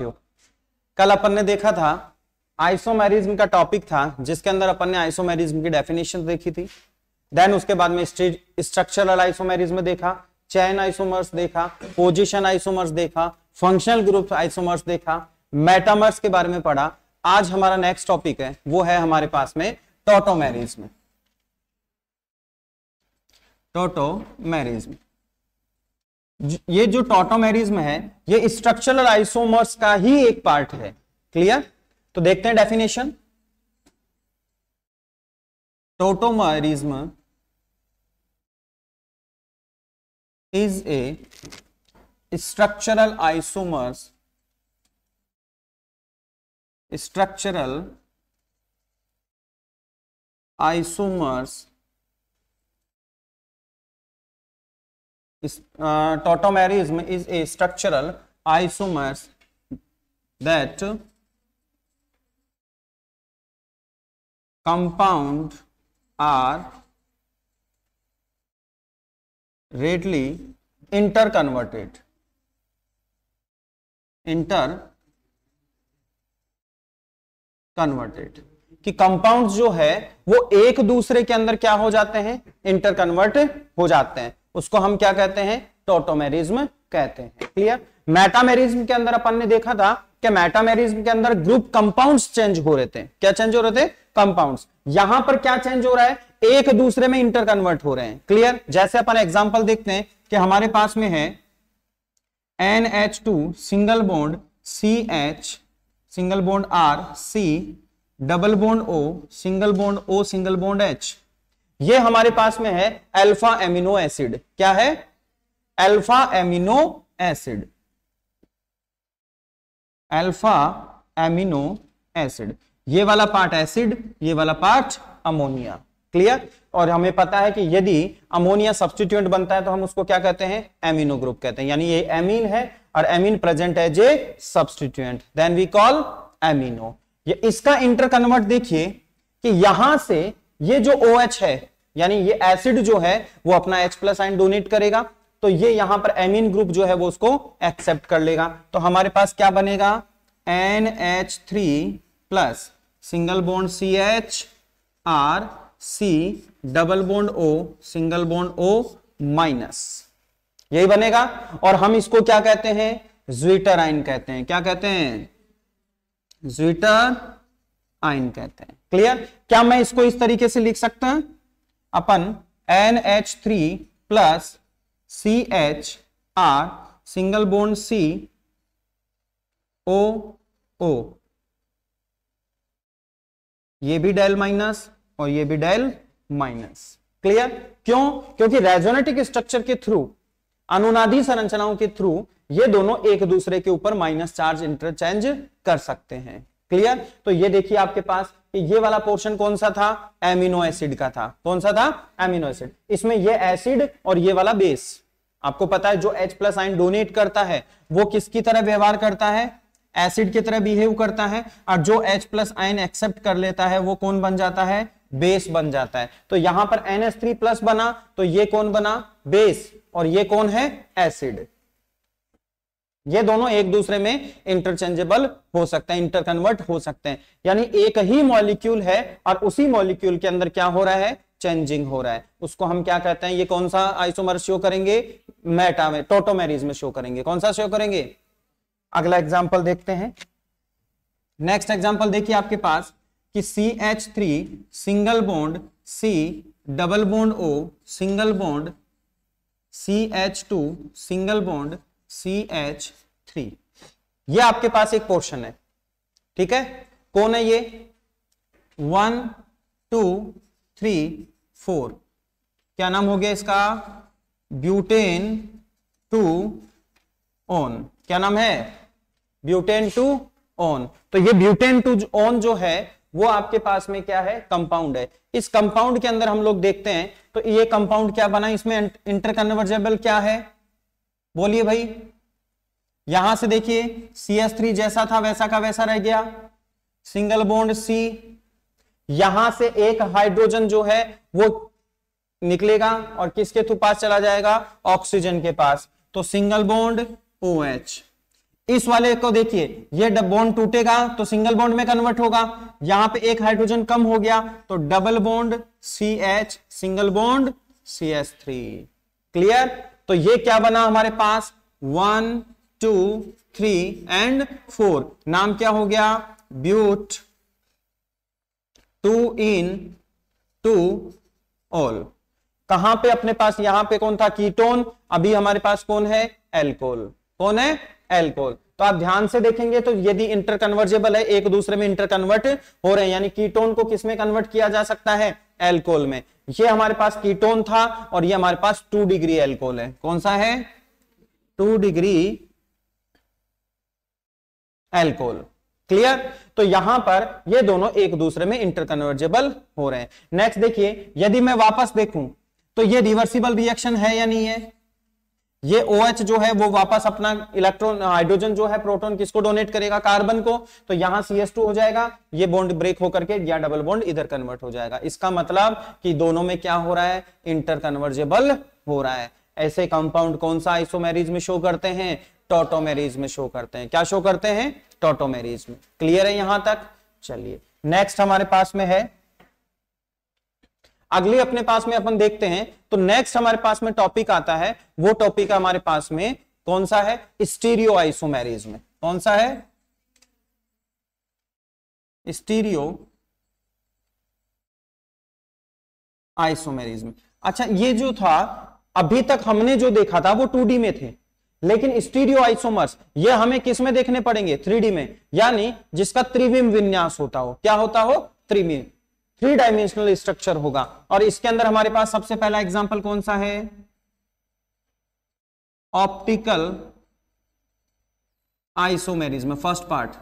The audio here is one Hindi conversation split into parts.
सकते हो कल अपन ने देखा था आइसोमेरिज्म का टॉपिक था जिसके अंदर अपन ने आइसोमेरिज्म की डेफिनेशन देखी थी देन उसके बाद में स्ट्रक्चरल आइसोमेरिज्म देखा चैन आइसोमर्स देखा पोजिशन आइसोमर्स देखा फंक्शनल ग्रुप आइसोमर्स देखा मेटामर्स के बारे में पढ़ा आज हमारा नेक्स्ट टॉपिक है वो है हमारे पास में टोटोमेरिज्म टोटोमेरिज्म ये जो टोटोमेरिज्म है ये स्ट्रक्चरल आइसोमर्स का ही एक पार्ट है क्लियर तो देखते हैं definition tautomerism is a structural isomers structural isomers tautomerism is a structural isomers that compound are readily interconverted interconverted कि कंपाउंड जो है वो एक दूसरे के अंदर क्या हो जाते हैं इंटर कन्वर्ट हो जाते हैं उसको हम क्या कहते हैं टोटोमेरिज्म कहते हैं क्लियर मेटामेरिज्म के अंदर अपन ने देखा था कि मेटामेरिज्म के अंदर ग्रुप कंपाउंड्स चेंज हो रहे थे क्या चेंज हो रहे थे कंपाउंड्स यहां पर क्या चेंज हो रहा है एक दूसरे में इंटरकन्वर्ट हो रहे हैं क्लियर जैसे अपन एग्जाम्पल देखते हैं कि हमारे पास में है N H two single bond C H single bond R C double bond O single bond O single bond H ये हमारे पास में है अल्फा एमिनो एसिड क्या है alpha amino acid alpha amino acid ये वाला पार्ट एसिड ये वाला पार्ट अमोनिया क्लियर और हमें पता है कि यदि अमोनिया सब्सटीट्यूएंट बनता है तो हम उसको क्या कहते हैं एमिनो ग्रुप कहते हैं यानी ये एमीन है और एमीन प्रेजेंट है J substituent then we call amino ये इसका इंटरकन्वर्ट देखिए कि यहां से ये जो ओ OH है यानी ये एसिड जो है वो अपना एच प्लस आइन डोनेट करेगा तो ये यहां पर एमिन ग्रुप जो है वो उसको एक्सेप्ट कर लेगा तो हमारे पास क्या बनेगा N H three plus single bond C H R C double bond O single bond O minus यही बनेगा और हम इसको क्या कहते हैं ज्विटर आइन कहते हैं क्या कहते हैं ज्विटर आयन कहते हैं क्लियर क्या मैं इसको इस तरीके से लिख सकता हूं अपन N H three plus C H R single bond C O O ये भी डेल माइनस और ये भी डेल माइनस क्लियर क्यों क्योंकि रेजोनेटिक स्ट्रक्चर के थ्रू अनुनादी संरचनाओं के थ्रू ये दोनों एक दूसरे के ऊपर माइनस चार्ज इंटरचेंज कर सकते हैं क्लियर तो ये देखिए आपके पास कि ये वाला पोर्शन कौन सा था एमिनो एसिड का था कौन सा था एमिनो एसिड इसमें ये एसिड और ये वाला बेस आपको पता है जो H प्लस आइन डोनेट करता है वो किसकी तरह व्यवहार करता है एसिड की तरह बिहेव करता है और जो H प्लस आइन एक्सेप्ट कर लेता है वो कौन बन जाता है बेस बन जाता है तो यहां पर थ्री प्लस बना तो ये कौन बना बेस और ये कौन है एसिड ये दोनों एक दूसरे में इंटरचेंजेबल हो सकते हैं इंटरकन्वर्ट हो सकते हैं यानी एक ही मॉलिक्यूल है और उसी मॉलिक्यूल के अंदर क्या हो रहा है चेंजिंग हो रहा है उसको हम क्या कहते हैं ये कौन सा आइसोमर शो करेंगे मेटा में टोटोमेरीज में शो करेंगे कौन सा शो करेंगे अगला एग्जाम्पल देखते हैं नेक्स्ट एग्जाम्पल देखिए आपके पास कि C H three single bond C double bond O single bond C H two single bond C H three ये आपके पास एक पोर्शन है ठीक है कौन है ये वन टू थ्री फोर क्या नाम हो गया इसका ब्यूटेन टू ऑन क्या नाम है ब्यूटेन टू ऑन तो ये ब्यूटेन टू ऑन जो है वो आपके पास में क्या है कंपाउंड है इस कंपाउंड के अंदर हम लोग देखते हैं तो ये कंपाउंड क्या बना इसमें इंटरकन्वर्जेबल क्या है बोलिए भाई यहां से देखिए सी एस थ्री जैसा था वैसा का वैसा रह गया सिंगल बोन्ड सी यहां से एक हाइड्रोजन जो है वो निकलेगा और किसके थ्रू पास चला जाएगा ऑक्सीजन के पास तो सिंगल बोन्ड ओ एच इस वाले को देखिए ये बॉन्ड टूटेगा तो सिंगल बॉन्ड में कन्वर्ट होगा यहां पे एक हाइड्रोजन कम हो गया तो double bond C H single bond C S three clear तो ये क्या बना हमारे पास one two three and four नाम क्या हो गया but two ene two ol कहां पे अपने पास यहां पे कौन था कीटोन अभी हमारे पास कौन है एल्कोल कौन है एल्कोल तो आप ध्यान से देखेंगे तो यदि इंटरकन्वर्जेबल है एक दूसरे में इंटरकन्वर्ट हो रहे हैं यानी कीटोन को किसमें कन्वर्ट किया जा सकता है एल्कोल में ये हमारे पास कीटोन था और ये हमारे पास टू डिग्री एल्कोल है कौन सा है टू डिग्री एल्कोल क्लियर तो यहां पर ये दोनों एक दूसरे में इंटरकन्वर्जेबल हो रहे हैं नेक्स्ट देखिए यदि मैं वापस देखूं तो ये रिवर्सिबल रिएक्शन है या नहीं है ये OH जो है वो वापस अपना इलेक्ट्रॉन हाइड्रोजन जो है प्रोटॉन किसको डोनेट करेगा कार्बन को तो यहां CH2 हो जाएगा ये बॉन्ड ब्रेक होकर के या डबल बॉन्ड इधर कन्वर्ट हो जाएगा इसका मतलब कि दोनों में क्या हो रहा है इंटर कन्वर्जेबल हो रहा है ऐसे कंपाउंड कौन सा आइसोमेरिज में शो करते हैं टोटोमेरीज में शो करते हैं क्या शो करते हैं टोटोमेरीज में क्लियर है यहां तक चलिए नेक्स्ट हमारे पास में है अगले अपने पास में अपन देखते हैं तो नेक्स्ट हमारे पास में टॉपिक आता है वो टॉपिक हमारे पास में कौन सा है स्टीरियो आइसोमेरिज में कौन सा है स्टीरियो आइसोमेरिज में अच्छा ये जो था अभी तक हमने जो देखा था वो टू में थे लेकिन स्टीरियो आइसोमर्स ये हमें किस में देखने पड़ेंगे थ्री में यानी जिसका त्रिविम विन्यास होता हो क्या होता हो त्रिविम थ्री डायमेंशनल स्ट्रक्चर होगा और इसके अंदर हमारे पास सबसे पहला एग्जाम्पल कौन सा है ऑप्टिकल आइसोमेरिज में फर्स्ट पार्ट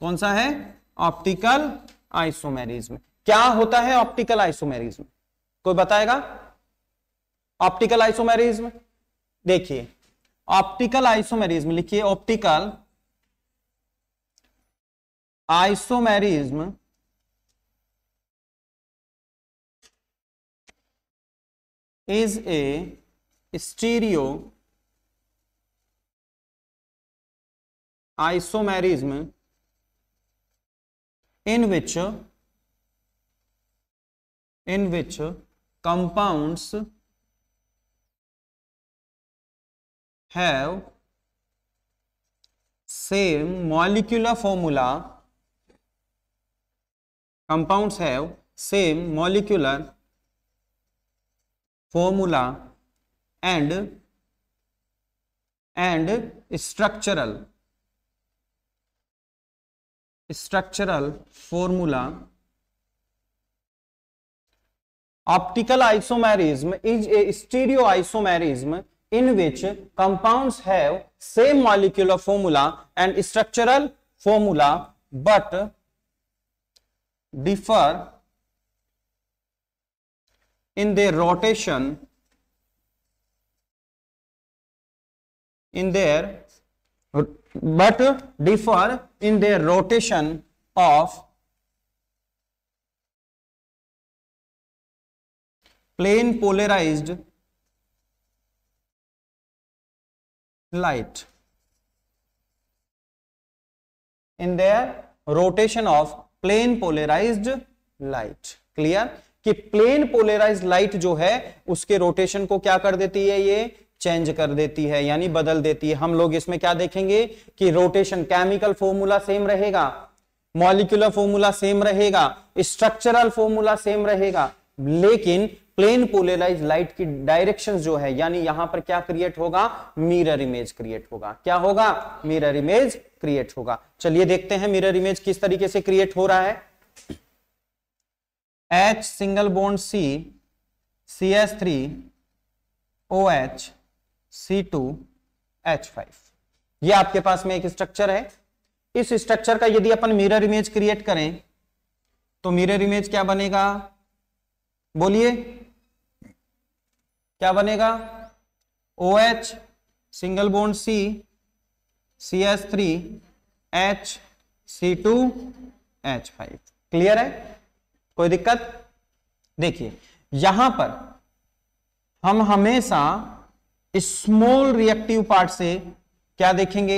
कौन सा है ऑप्टिकल आइसोमेरिज में क्या होता है ऑप्टिकल आइसोमेरिज में कोई बताएगा ऑप्टिकल आइसोमेरिज में देखिए ऑप्टिकल आइसोमेरिज्म लिखिए optical isomerism is a stereo isomerism in which in which compounds have same molecular formula compounds have same molecular formula and and structural structural formula optical isomerism is a stereo isomerism in which compounds have same molecular formula and structural formula but differ in their rotation in their but differ in their rotation of plane polarized light in their rotation of plane polarized light clear कि प्लेन पोलराइज लाइट जो है उसके रोटेशन को क्या कर देती है ये चेंज कर देती है यानी बदल देती है हम लोग इसमें क्या देखेंगे कि रोटेशन केमिकल फॉर्मूला सेम रहेगा मॉलिकुलर फॉर्मूला सेम रहेगा स्ट्रक्चरल फॉर्मूला सेम रहेगा लेकिन प्लेन पोलराइज लाइट की डायरेक्शन जो है यानी यहां पर क्या क्रिएट होगा मिरर इमेज क्रिएट होगा क्या होगा मिरर इमेज क्रिएट होगा चलिए देखते हैं मिरर इमेज किस तरीके से क्रिएट हो रहा है H single bond C C S three O H C two H five ये आपके पास में एक स्ट्रक्चर है इस स्ट्रक्चर का यदि अपन मिरर इमेज क्रिएट करें तो मिरर इमेज क्या बनेगा बोलिए क्या बनेगा O H single bond C C S three H C two H five clear है कोई दिक्कत देखिए यहां पर हम हमेशा स्मॉल रिएक्टिव पार्ट से क्या देखेंगे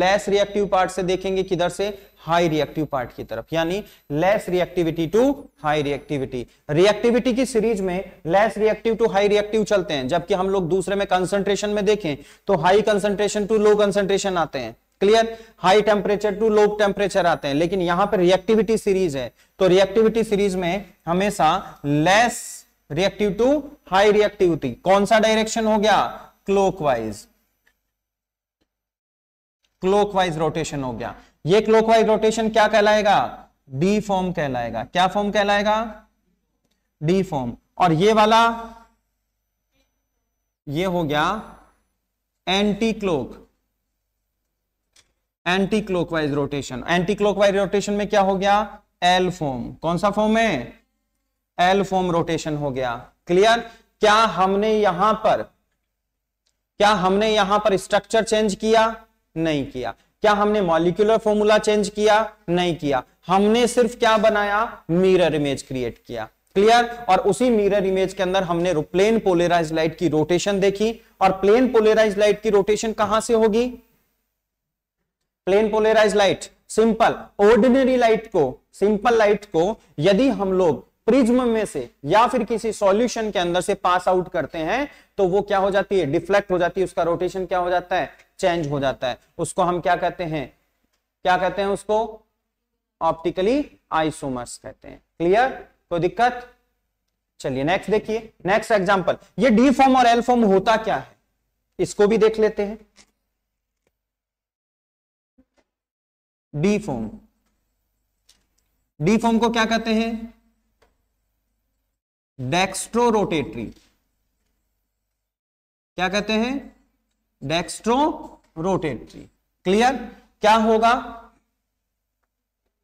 लेस रिएक्टिव पार्ट से देखेंगे किधर से हाई रिएक्टिव पार्ट की तरफ यानी less reactivity to high reactivity reactivity की सीरीज में less reactive to high reactive चलते हैं जबकि हम लोग दूसरे में कंसंट्रेशन में देखें तो high concentration to low concentration आते हैं clear high temperature to low temperature आते हैं लेकिन यहां पर रिएक्टिविटी सीरीज है तो रिएक्टिविटी सीरीज में हमेशा less reactive to high reactivity कौन सा डायरेक्शन हो गया क्लोकवाइज क्लोकवाइज रोटेशन हो गया ये क्लोकवाइज रोटेशन क्या कहलाएगा डी फॉर्म कहलाएगा क्या फॉर्म कहलाएगा डी फॉर्म और ये वाला ये हो गया anti clock anticlockwise rotation anticlockwise rotation में क्या हो गया एल फॉर्म कौन सा फॉर्म है एल फॉर्म रोटेशन हो गया क्लियर क्या हमने यहां पर क्या हमने यहां पर स्ट्रक्चर चेंज किया नहीं किया क्या हमने मॉलिक्यूलर फॉर्मूला चेंज किया नहीं किया हमने सिर्फ क्या बनाया मिरर इमेज क्रिएट किया क्लियर और उसी मिरर इमेज के अंदर हमने प्लेन पोलराइज लाइट की रोटेशन देखी और प्लेन पोलराइज लाइट की रोटेशन कहां से होगी plane polarize light simple ordinary light को सिंपल लाइट को यदि हम लोग प्रिज्म में से या फिर किसी सॉल्यूशन के अंदर से पास आउट करते हैं तो वो क्या हो जाती है डिफ्लेक्ट हो जाती है उसका रोटेशन क्या हो जाता है चेंज हो जाता है उसको हम क्या कहते हैं क्या कहते हैं उसको ऑप्टिकली आइसोमर्स कहते हैं क्लियर कोई दिक्कत चलिए नेक्स्ट देखिए नेक्स्ट एग्जाम्पल ये डी फॉर्म और एल फॉर्म होता क्या है इसको भी देख लेते हैं डी फॉर्म डी फॉर्म को क्या कहते हैं डेक्स्ट्रो रोटेटरी क्या कहते हैं डेक्स्ट्रो रोटेटरी क्लियर क्या होगा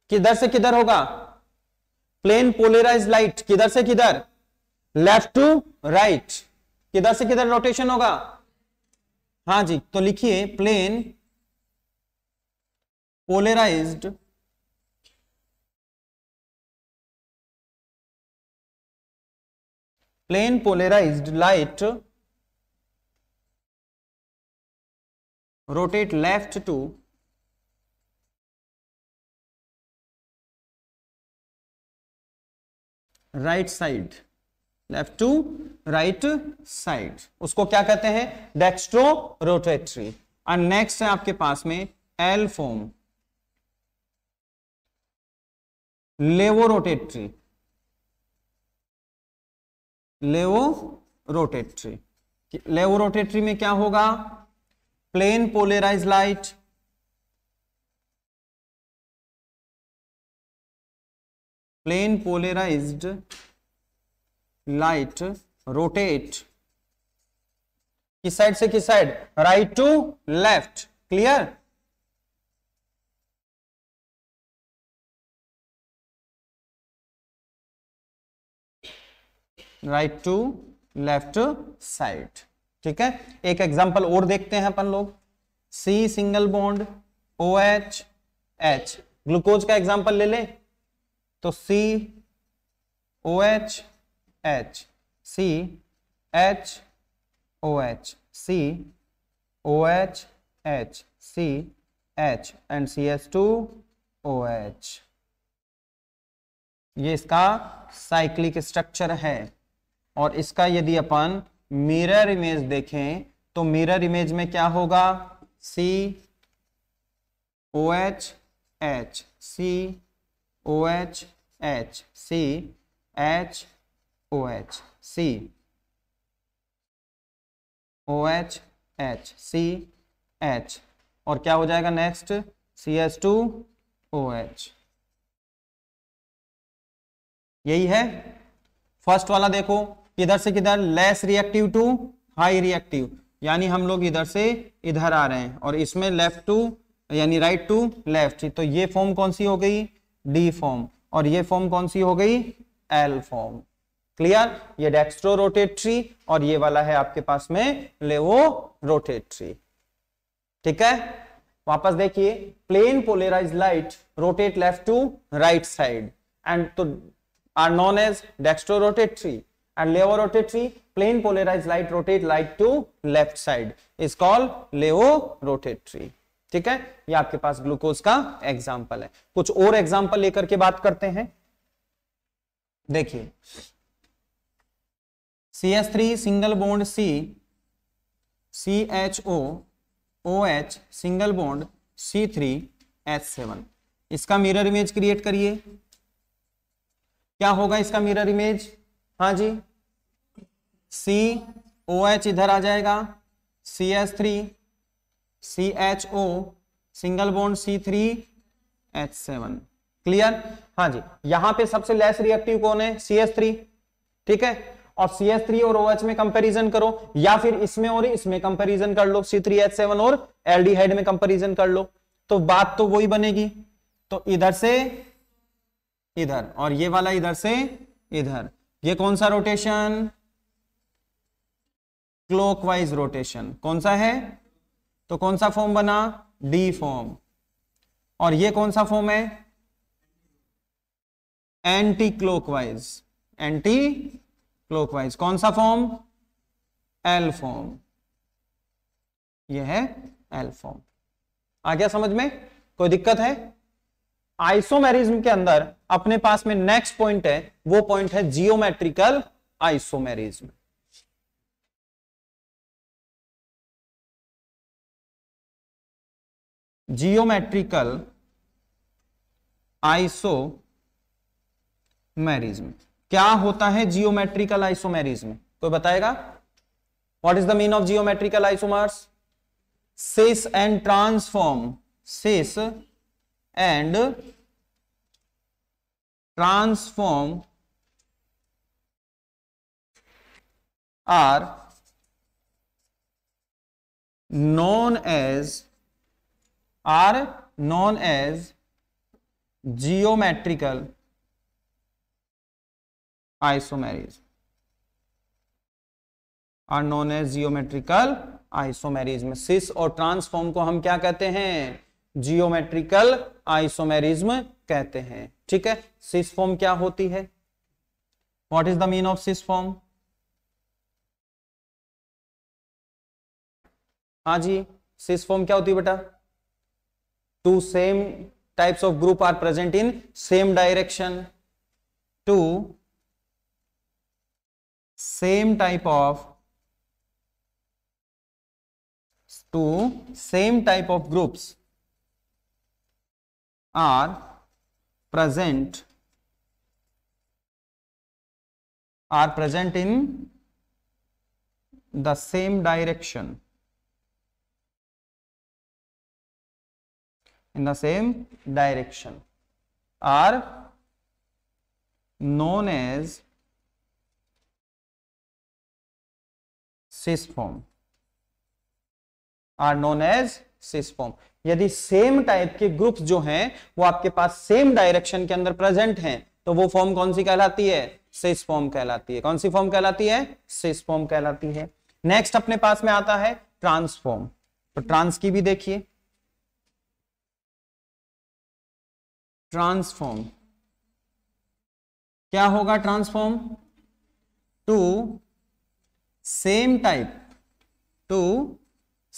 किधर से किधर होगा प्लेन पोलराइज लाइट किधर से किधर लेफ्ट टू राइट किधर से किधर रोटेशन होगा हाँ जी तो लिखिए plane polarized plane polarized light rotate left to right side left to right side उसको क्या कहते हैं डेक्स्ट्रो रोटेटरी एंड नेक्स्ट है आपके पास में एल फोम लेवोरोटेट्री लेवोरोटेट्री लेवोरोटेट्री में क्या होगा plane polarize light plane polarized light rotate किस साइड से किस side right to left clear right to left side ठीक है एक एग्जाम्पल और देखते हैं अपन लोग C single bond O H H glucose का एग्जाम्पल ले ले तो C O H H C H O H C O H H C H and C H two O H ये इसका साइक्लिक स्ट्रक्चर है और इसका यदि अपन मिरर इमेज देखें तो मिरर इमेज में क्या होगा C O H H C O H H C H O H C O H H C H और क्या हो जाएगा next C H two O H यही है फर्स्ट वाला देखो किधर से किधर less reactive to high reactive यानी हम लोग इधर से इधर आ रहे हैं और इसमें लेफ्ट टू यानी राइट टू लेफ्ट तो ये फॉर्म कौन सी हो गई डी फॉर्म और ये फॉर्म कौन सी हो गई एल फॉर्म क्लियर ये डेक्स्ट्रो रोटेट्री और ये वाला है आपके पास में लेवो रोटेट्री ठीक है वापस देखिए plane polarize light rotate left to right side and तो are known as dextrorotatory and leo rotatory plane polarized light rotate light to left side is called leo rotatory ठीक है ये आपके पास ग्लूकोज का एग्जांपल है कुछ और एग्जांपल लेकर के बात करते हैं देखिए C S three single bond C C H O O H single bond C three H seven इसका मिरर इमेज क्रिएट करिए क्या होगा इसका मिरर इमेज हाँ जी सी ओ एच इधर आ जाएगा C H three C H O single bond C three H seven clear हाँ जी यहां पे सबसे लेस रिएक्टिव कौन है सी एच थ्री ठीक है और सी एस थ्री और ओ एच में कंपेरिजन करो या फिर इसमें और इसमें कंपेरिजन कर लो सी थ्री एच सेवन और एल डी हेड में कंपेरिजन कर लो तो बात तो वही बनेगी तो इधर से इधर और ये वाला इधर से इधर ये कौन सा रोटेशन क्लोकवाइज रोटेशन कौन सा है तो कौन सा फॉर्म बना डी फॉर्म और ये कौन सा फॉर्म है एंटी क्लोकवाइज एंटी क्लोकवाइज कौन सा फॉर्म एल फॉर्म ये है एल फॉर्म आ गया समझ में कोई दिक्कत है आइसोमेरिज्म के अंदर अपने पास में नेक्स्ट पॉइंट है वो पॉइंट है geometrical isomerism geometrical isomerism में क्या होता है जियोमेट्रिकल मैरिज में कोई बताएगा what is the mean of geometrical isomers cis and trans form cis and trans form are known as are known as geometrical isomerism are known as geometrical में सिस और ट्रांसफॉर्म को हम क्या कहते हैं जियोमेट्रिकल आइसोमेरिज्म कहते हैं ठीक है सिस फॉर्म क्या होती है what is the mean of cis form हाँ जी सिस फॉर्म क्या होती है बेटा two same types of group are present in same direction two same type of two same type of groups are present are present in the same direction in the same direction are known as cis form are known as cis form यदि सेम टाइप के ग्रुप्स जो हैं वो आपके पास सेम डायरेक्शन के अंदर प्रेजेंट हैं तो वो फॉर्म कौन सी कहलाती है सिस फॉर्म कहलाती है कौन सी फॉर्म कहलाती है सिस फॉर्म कहलाती है नेक्स्ट अपने पास में आता है ट्रांसफॉर्म तो ट्रांस की भी देखिए ट्रांसफॉर्म क्या होगा trans form to same type to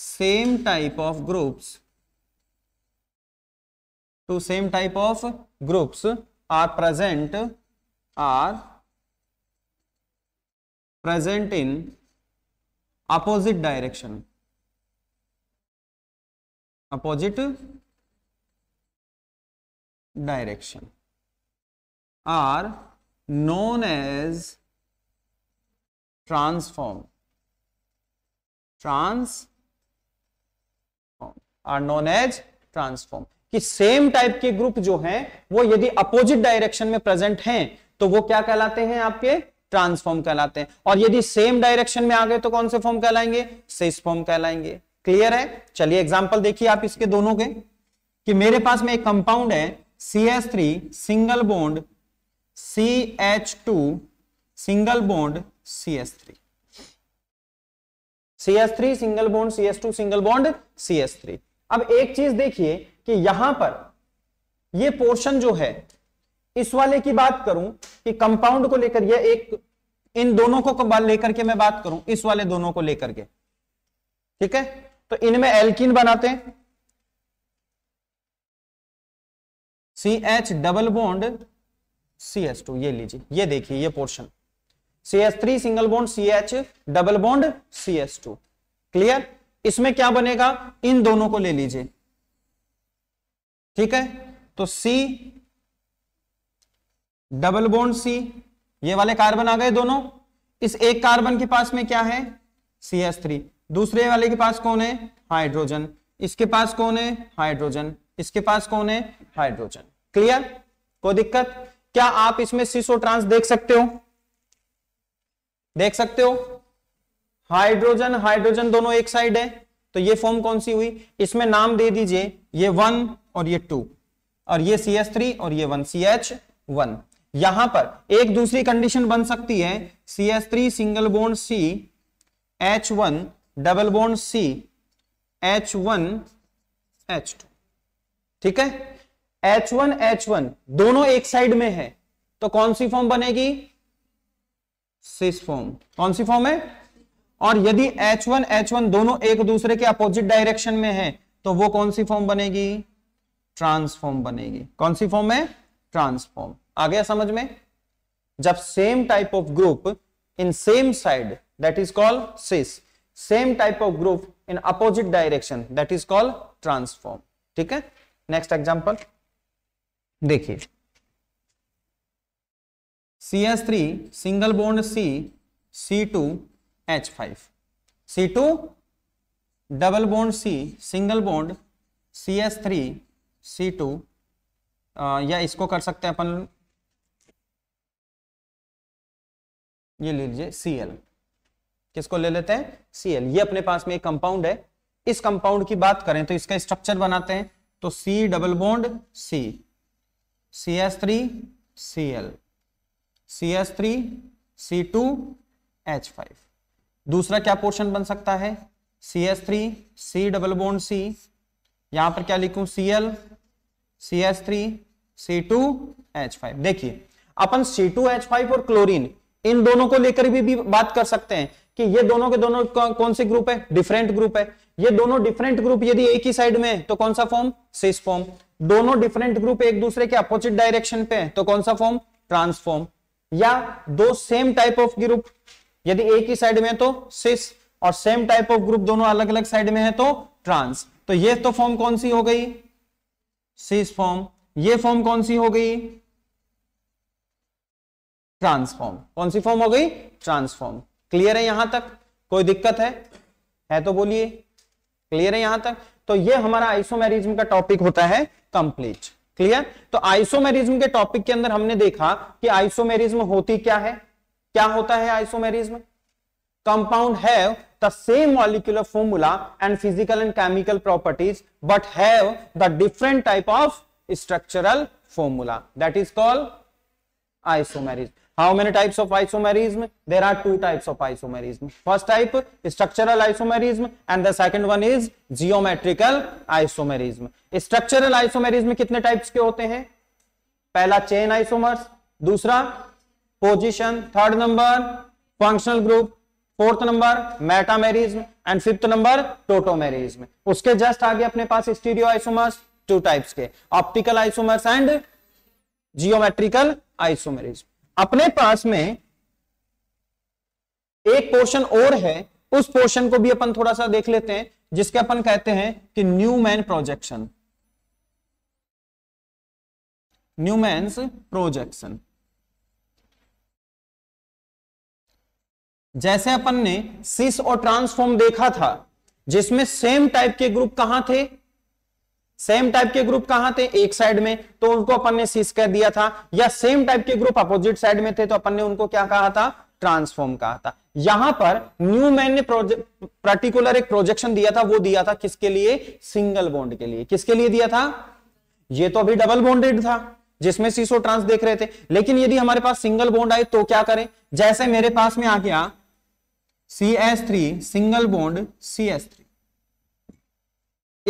same type of groups to same type of groups are present are present in opposite direction opposite direction are known as transform trans are known as transform कि सेम टाइप के ग्रुप जो हैं वो यदि अपोजिट डायरेक्शन में प्रेजेंट हैं तो वो क्या कहलाते हैं आपके ट्रांसफॉर्म कहलाते हैं और यदि सेम डायरेक्शन में आ गए तो कौन से फॉर्म कहलाएंगे सेस फॉर्म कहलाएंगे क्लियर है चलिए एग्जांपल देखिए आप इसके दोनों के कि मेरे पास में एक कंपाउंड है C H three single bond C H two single bond C H three C H three single bond C H two single bond C H three अब एक चीज देखिए कि यहां पर ये पोर्शन जो है इस वाले की बात करूं कि कंपाउंड को लेकर यह एक इन दोनों को लेकर के मैं बात करूं इस वाले दोनों को लेकर के ठीक है तो इनमें एल्किन बनाते हैं C H double bond C H two ये लीजिए ये देखिए ये portion C H three single bond C H double bond C H two clear इसमें क्या बनेगा इन दोनों को ले लीजिए ठीक है तो सी डबल बॉन्ड सी ये वाले कार्बन आ गए दोनों इस एक कार्बन के पास में क्या है सी एस थ्री दूसरे वाले के पास कौन है हाइड्रोजन इसके पास कौन है हाइड्रोजन इसके पास कौन है हाइड्रोजन क्लियर कोई दिक्कत क्या आप इसमें सीसो ट्रांस देख सकते हो देख सकते हो हाइड्रोजन हाइड्रोजन दोनों एक साइड है तो ये फॉर्म कौन सी हुई इसमें नाम दे दीजिए ये वन और ये टू और ये सी एच थ्री और ये वन सी एच वन यहां पर एक दूसरी कंडीशन बन सकती है C H three single bond C H one double bond C H one H two ठीक है H1 H1 दोनों एक साइड में है तो कौन सी फॉर्म बनेगी सिस फॉर्म कौन सी फॉर्म है और यदि H1 H1 दोनों एक दूसरे के अपोजिट डायरेक्शन में है तो वो कौन सी फॉर्म बनेगी ट्रांसफॉर्म बनेगी कौन सी फॉर्म है ट्रांसफॉर्म आ गया समझ में जब same type of group in same side that is called cis same type of group in opposite direction that is called trans form ठीक है नेक्स्ट एग्जाम्पल देखिए C S three single bond C C two H five C two double bond C single bond C S three C two या इसको कर सकते हैं अपन ये ले लीजिए सी एल किसको ले लेते हैं सी एल ये अपने पास में एक कंपाउंड है इस कंपाउंड की बात करें तो इसका स्ट्रक्चर बनाते हैं तो C double bond C C S three C L C S three C two H five दूसरा क्या पोर्शन बन सकता है C S three C double bond C यहां पर क्या लिखूं C L C S three C two H five देखिए अपन सी टू एच फाइव और क्लोरीन इन दोनों को लेकर भी, भी बात कर सकते हैं कि ये दोनों के दोनों कौन से ग्रुप है डिफरेंट ग्रुप है ये दोनों डिफरेंट ग्रुप यदि एक ही साइड में है तो कौन सा फॉर्म सिस फॉर्म दोनों डिफरेंट ग्रुप एक दूसरे के अपोजिट डायरेक्शन पे है तो कौन सा फॉर्म ट्रांसफॉर्म या दो सेम टाइप ऑफ ग्रुप यदि एक ही साइड में तो सिस और सेम टाइप ऑफ ग्रुप दोनों अलग अलग साइड में है तो ट्रांस तो, तो ये तो फॉर्म कौन सी हो गई सिस फॉर्म ये फॉर्म कौन सी हो गई ट्रांसफॉर्म कौन सी फॉर्म हो गई ट्रांसफॉर्म क्लियर है यहां तक कोई दिक्कत है है तो बोलिए क्लियर है यहां तक तो ये हमारा आइसोमेरिज्म का टॉपिक होता है कंप्लीट क्लियर तो आइसोमेरिज्म के टॉपिक के अंदर हमने देखा कि आइसोमेरिज्म होती क्या है क्या होता है आइसोमेरिज्म कंपाउंड है same molecular formula and physical and chemical properties but have the different type of structural formula that is called isomerism how many types of isomerism there are two types of isomerism first type structural isomerism and the second one is geometrical isomerism structural isomerism कितने टाइप्स के होते हैं पहला चेन आइसोमर्स दूसरा position third number functional group fourth number metamerism and fifth number tautomerism उसके जस्ट आगे अपने पास स्टीरियो आइसोमर्स टू टाइप्स के optical isomers and geometrical isomerism अपने पास में एक पोर्शन और है उस पोर्शन को भी अपन थोड़ा सा देख लेते हैं जिसके अपन कहते हैं कि Newman projection new Newman's projection जैसे अपन ने सिस और ट्रांसफॉर्म देखा था जिसमें सेम टाइप के ग्रुप कहां थे सेम टाइप के ग्रुप कहां थे एक साइड में तो उनको अपन ने सिस कह दिया था या सेम टाइप के ग्रुप अपोजिट साइड में थे तो अपन ने उनको क्या कहा था ट्रांसफॉर्म कहा था यहां पर न्यू मैन ने पर्टिकुलर एक प्रोजेक्शन दिया था वो दिया था किसके लिए सिंगल बॉन्ड के लिए किसके लिए दिया था ये तो अभी डबल बॉन्डेड था जिसमें सीसो ट्रांस देख रहे थे लेकिन यदि हमारे पास सिंगल बॉन्ड आए तो क्या करें जैसे मेरे पास में आ गया C S three single bond C S three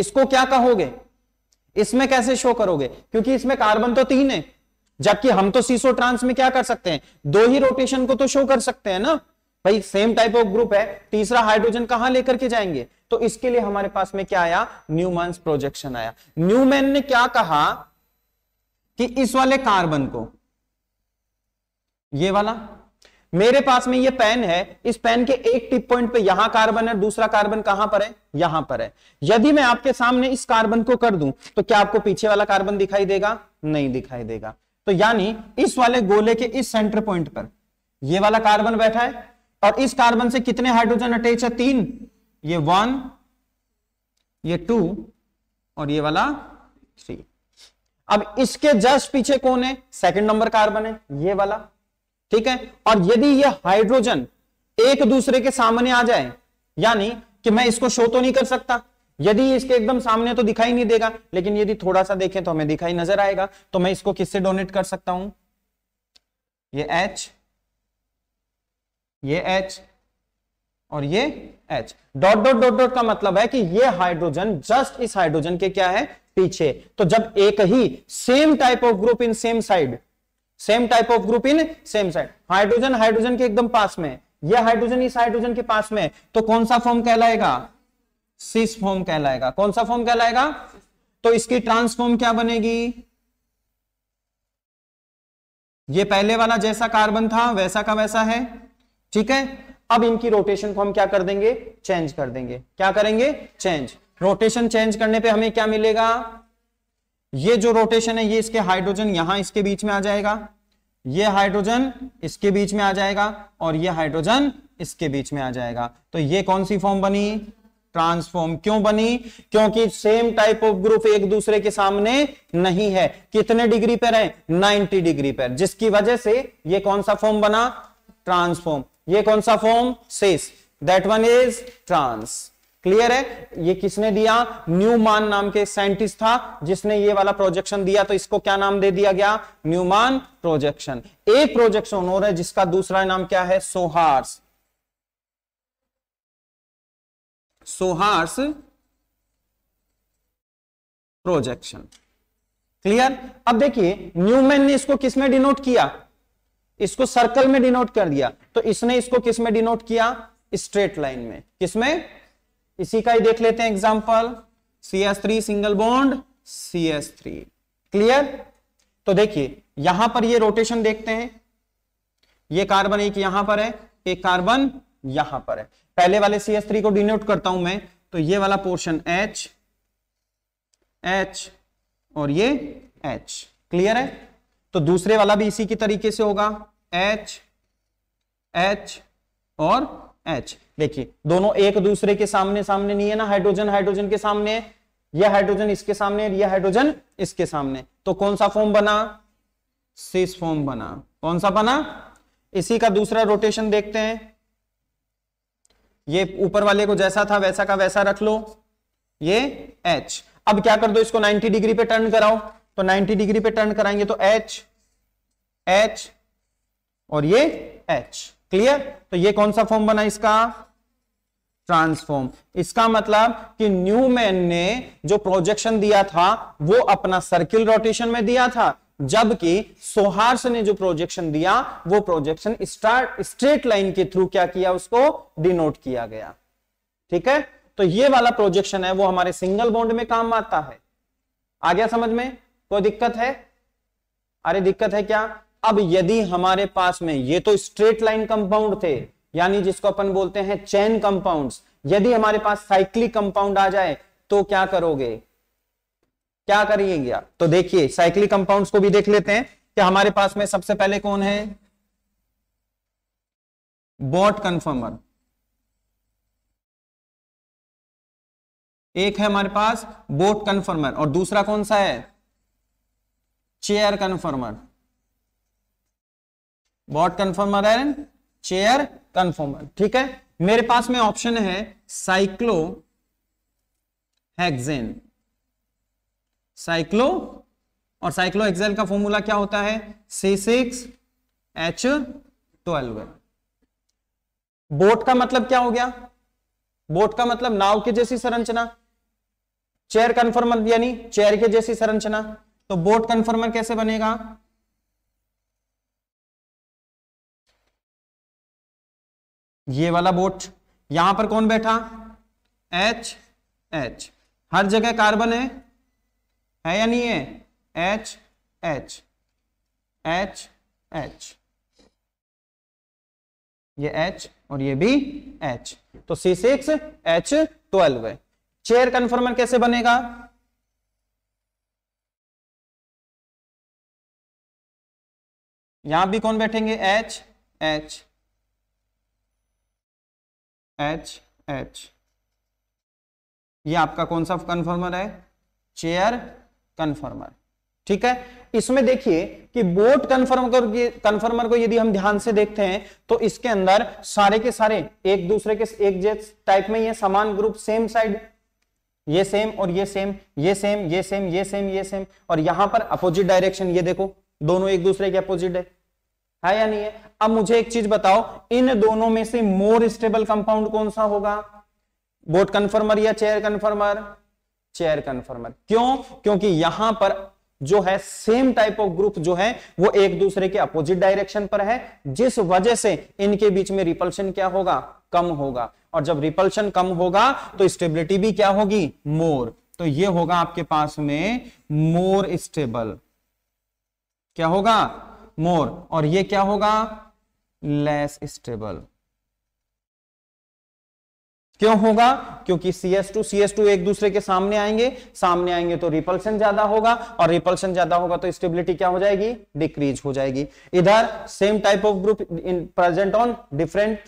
इसको क्या कहोगे इसमें कैसे शो करोगे क्योंकि इसमें कार्बन तो तीन है जबकि हम तो सीसो ट्रांस में क्या कर सकते हैं दो ही रोटेशन को तो शो कर सकते हैं ना भाई सेम टाइप ऑफ ग्रुप है तीसरा हाइड्रोजन कहां लेकर के जाएंगे तो इसके लिए हमारे पास में क्या आया न्यूमैन प्रोजेक्शन आया न्यूमैन ने क्या कहा कि इस वाले कार्बन को ये वाला मेरे पास में ये पेन है इस पेन के एक टिप पॉइंट पे यहां कार्बन है दूसरा कार्बन कहां पर है यहां पर है यदि मैं आपके सामने इस कार्बन को कर दूं तो क्या आपको पीछे वाला कार्बन दिखाई देगा नहीं दिखाई देगा तो यानी इस वाले गोले के इस सेंटर पॉइंट पर ये वाला कार्बन बैठा है और इस कार्बन से कितने हाइड्रोजन अटैच है तीन ये वन ये टू और ये वाला थ्री अब इसके जस्ट पीछे कौन है सेकेंड नंबर कार्बन है ये वाला ठीक है और यदि यह हाइड्रोजन एक दूसरे के सामने आ जाए यानी कि मैं इसको शो तो नहीं कर सकता यदि इसके एकदम सामने तो दिखाई नहीं देगा लेकिन यदि थोड़ा सा देखें तो हमें दिखाई नजर आएगा तो मैं इसको किससे डोनेट कर सकता हूं ये एच ये एच और ये H dot dot dot dot का मतलब है कि ये हाइड्रोजन जस्ट इस हाइड्रोजन के क्या है पीछे तो जब एक ही same type of group in same side same type of group in same side hydrogen hydrogen के एकदम पास में यह हाइड्रोजन इस हाइड्रोजन के पास में तो कौन सा फॉर्म कहलाएगा सिस फॉर्म कहलाएगा कौन सा फॉर्म कहलाएगा तो इसकी ट्रांसफॉर्म क्या बनेगी ये पहले वाला जैसा कार्बन था वैसा का वैसा है ठीक है अब इनकी रोटेशन को हम क्या कर देंगे चेंज कर देंगे क्या करेंगे चेंज रोटेशन चेंज करने पे हमें क्या मिलेगा ये जो रोटेशन है ये इसके हाइड्रोजन यहां इसके बीच में आ जाएगा ये हाइड्रोजन इसके बीच में आ जाएगा और ये हाइड्रोजन इसके बीच में आ जाएगा तो ये कौन सी फॉर्म बनी ट्रांसफॉर्म क्यों बनी क्योंकि सेम टाइप ऑफ ग्रुप एक दूसरे के सामने नहीं है कितने डिग्री पर है 90 डिग्री पर जिसकी वजह से ये कौन सा फॉर्म बना ट्रांसफॉर्म ये कौन सा form cis that one is trans clear है ये किसने दिया न्यूमान नाम के साइंटिस्ट था जिसने ये वाला प्रोजेक्शन दिया तो इसको क्या नाम दे दिया गया न्यूमान प्रोजेक्शन एक प्रोजेक्शन और है जिसका दूसरा नाम क्या है सोहार्स सोहार्स प्रोजेक्शन क्लियर अब देखिए न्यूमैन ने इसको किसमें डिनोट किया इसको सर्कल में डिनोट कर दिया तो इसने इसको किसमें डिनोट किया स्ट्रेट लाइन में किसमें इसी का ही देख लेते हैं example C S three single bond C S three clear तो देखिए यहां पर ये रोटेशन देखते हैं ये कार्बन एक यहां पर है एक कार्बन यहां पर है पहले वाले सी एस थ्री को डिनोट करता हूं मैं तो ये वाला पोर्शन एच एच और ये एच क्लियर है तो दूसरे वाला भी इसी की तरीके से होगा एच एच और एच देखिए दोनों एक दूसरे के सामने सामने नहीं है ना हाइड्रोजन हाइड्रोजन के सामने यह हाइड्रोजन इसके सामने यह हाइड्रोजन इसके सामने तो कौन सा फॉर्म बना सिस फॉर्म बना कौन सा बना इसी का दूसरा रोटेशन देखते हैं ये ऊपर वाले को जैसा था वैसा का वैसा रख लो ये H अब क्या कर दो इसको 90 डिग्री पे टर्न कराओ तो 90 डिग्री पे टर्न कराएंगे तो H H और ये H क्लियर तो ये कौन सा फॉर्म बना इसका ट्रांसफॉर्म इसका मतलब कि न्यू मैन ने जो प्रोजेक्शन दिया था वो अपना सर्किल रोटेशन में दिया था जबकि सोहार्स ने जो प्रोजेक्शन दिया वो प्रोजेक्शन स्टार्ट स्ट्रेट लाइन के थ्रू क्या किया उसको डिनोट किया गया ठीक है तो ये वाला प्रोजेक्शन है वो हमारे सिंगल बॉन्ड में काम आता है आ गया समझ में कोई दिक्कत है अरे दिक्कत है क्या अब यदि हमारे पास में ये तो स्ट्रेट लाइन कंपाउंड थे यानी जिसको अपन बोलते हैं चैन कंपाउंड्स यदि हमारे पास साइक्लिक कंपाउंड आ जाए तो क्या करोगे क्या करिएगा क्या? तो देखिए साइक्लिक कंपाउंड्स को भी देख लेते हैं कि हमारे पास में सबसे पहले कौन है बॉट कंफर्मर एक है हमारे पास बोट कन्फर्मर और दूसरा कौन सा है chair conformer boat conformer and chair conformer ठीक है मेरे पास में ऑप्शन है साइक्लो हेक्सेन साइक्लो और साइक्लो एक्सेल का फॉर्मूला क्या होता है C six H twelve boat का मतलब क्या हो गया बोट का मतलब नाव के जैसी संरचना चेयर कन्फर्मर यानी चेयर के जैसी संरचना तो बोट कन्फर्मर कैसे बनेगा ये वाला बोट यहां पर कौन बैठा एच एच हर जगह कार्बन है है या नहीं है एच एच एच एच ये एच और ये भी एच तो सी एच ट्वेल्व है चेयर कन्फर्मर कैसे बनेगा यहां भी कौन बैठेंगे एच एच एच एच ये आपका कौन सा कन्फर्मर है चेयर कन्फर्मर ठीक है इसमें देखिए कि बोट कन्फर्म कन्फर्मर को यदि हम ध्यान से देखते हैं तो इसके अंदर सारे के सारे एक दूसरे के एक जेट टाइप में ये समान ग्रुप सेम साइड ये सेम और ये सेम ये सेम ये सेम ये सेम ये सेम और यहां पर अपोजिट डायरेक्शन ये देखो दोनों एक दूसरे के अपोजिट है है या नहीं है अब मुझे एक चीज बताओ इन दोनों में से मोर स्टेबल कंपाउंड कौन सा होगा बोट कन्फर्मर या चेयर कन्फर्मर चेयर कन्फर्मर क्यों क्योंकि यहां पर जो है सेम टाइप ऑफ ग्रुप जो है वो एक दूसरे के अपोजिट डायरेक्शन पर है जिस वजह से इनके बीच में रिपल्शन क्या होगा कम होगा और जब रिपल्शन कम होगा तो स्टेबिलिटी भी क्या होगी मोर तो ये होगा आपके पास में मोर स्टेबल क्या होगा मोर और ये क्या होगा लेस स्टेबल क्यों होगा क्योंकि CS2 CS2 एक दूसरे के सामने आएंगे सामने आएंगे तो रिपल्शन ज्यादा होगा और रिपल्शन ज्यादा होगा तो स्टेबिलिटी क्या हो जाएगी डिक्रीज हो जाएगी इधर same type of group in present on different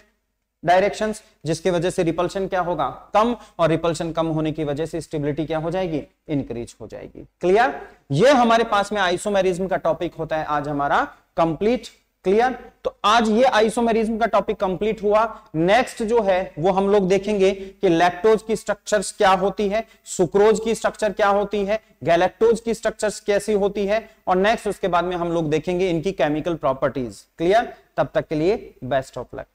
directions जिसके वजह से रिपल्शन क्या होगा कम और रिपल्शन कम होने की वजह से स्टेबिलिटी क्या हो जाएगी इंक्रीज हो जाएगी क्लियर ये हमारे पास में आइसोमेरिज्म का टॉपिक होता है आज हमारा कंप्लीट क्लियर तो आज ये आइसोमेरिज्म का टॉपिक कंप्लीट हुआ नेक्स्ट जो है वो हम लोग देखेंगे कि लैक्टोज की स्ट्रक्चर्स क्या होती है सुक्रोज की स्ट्रक्चर क्या होती है गैलेक्टोज की स्ट्रक्चर्स कैसी होती है और नेक्स्ट उसके बाद में हम लोग देखेंगे इनकी केमिकल प्रॉपर्टीज क्लियर तब तक के लिए बेस्ट ऑफ लक